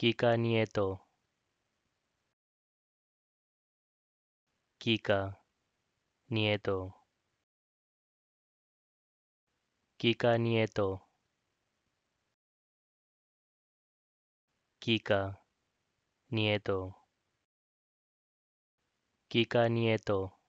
Kika Nieto Kika Nieto Kika Nieto Kika Nieto Kika Nieto